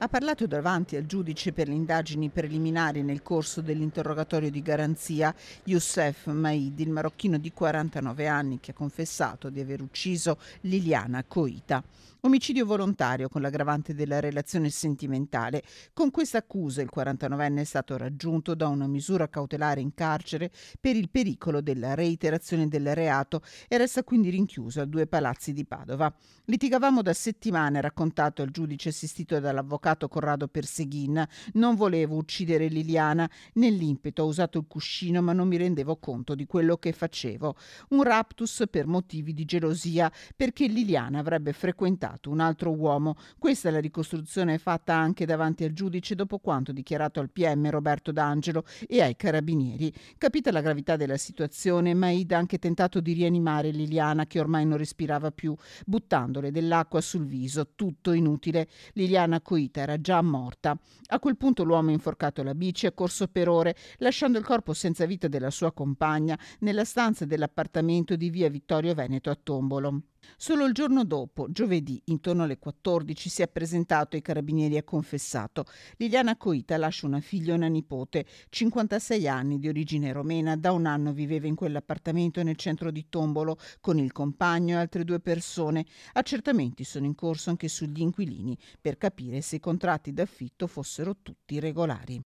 Ha parlato davanti al giudice per le indagini preliminari nel corso dell'interrogatorio di garanzia Youssef Maid, il marocchino di 49 anni che ha confessato di aver ucciso Liliana Coita. Omicidio volontario con l'aggravante della relazione sentimentale. Con questa accusa il 49enne è stato raggiunto da una misura cautelare in carcere per il pericolo della reiterazione del reato e resta quindi rinchiuso a due palazzi di Padova. Litigavamo da settimane, raccontato al giudice assistito dall'avvocato avvocato Corrado Perseghin. Non volevo uccidere Liliana. Nell'impeto ho usato il cuscino, ma non mi rendevo conto di quello che facevo. Un raptus per motivi di gelosia, perché Liliana avrebbe frequentato un altro uomo. Questa è la ricostruzione fatta anche davanti al giudice dopo quanto dichiarato al PM Roberto D'Angelo e ai carabinieri. Capita la gravità della situazione, Maida ha anche tentato di rianimare Liliana che ormai non respirava più, buttandole dell'acqua sul viso, tutto inutile. Liliana Coita ferita era già morta. A quel punto l'uomo ha inforcato alla bici è corso per ore, lasciando il corpo senza vita della sua compagna nella stanza dell'appartamento di via Vittorio Veneto a Tombolo. Solo il giorno dopo, giovedì, intorno alle 14, si è presentato ai carabinieri e ha confessato. Liliana Coita lascia una figlia e una nipote, 56 anni, di origine romena. Da un anno viveva in quell'appartamento nel centro di Tombolo con il compagno e altre due persone. Accertamenti sono in corso anche sugli inquilini per capire se i contratti d'affitto fossero tutti regolari.